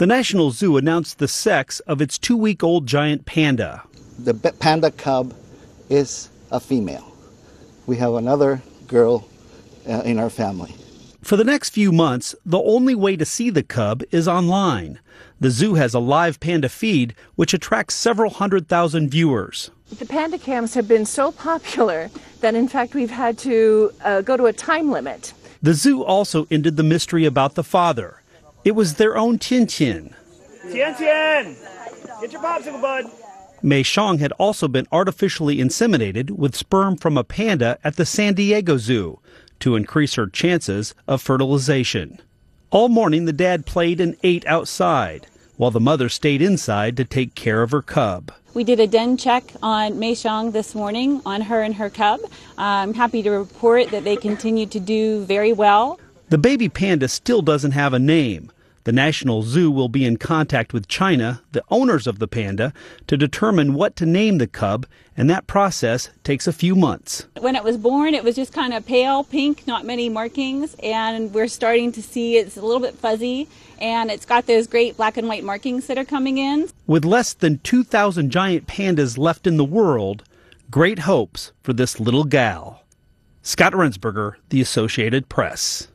The National Zoo announced the sex of its two week old giant panda. The panda cub is a female. We have another girl uh, in our family. For the next few months, the only way to see the cub is online. The zoo has a live panda feed, which attracts several hundred thousand viewers. The panda cams have been so popular that, in fact, we've had to uh, go to a time limit. The zoo also ended the mystery about the father. It was their own Tian Tian. Get your popsicle, bud! Mei Shang had also been artificially inseminated with sperm from a panda at the San Diego Zoo to increase her chances of fertilization. All morning, the dad played and ate outside, while the mother stayed inside to take care of her cub. We did a den check on Mei Shang this morning on her and her cub. I'm happy to report that they continue to do very well. The baby panda still doesn't have a name. The National Zoo will be in contact with China, the owners of the panda, to determine what to name the cub, and that process takes a few months. When it was born, it was just kind of pale pink, not many markings, and we're starting to see it's a little bit fuzzy, and it's got those great black and white markings that are coming in. With less than 2,000 giant pandas left in the world, great hopes for this little gal. Scott Rensberger, The Associated Press.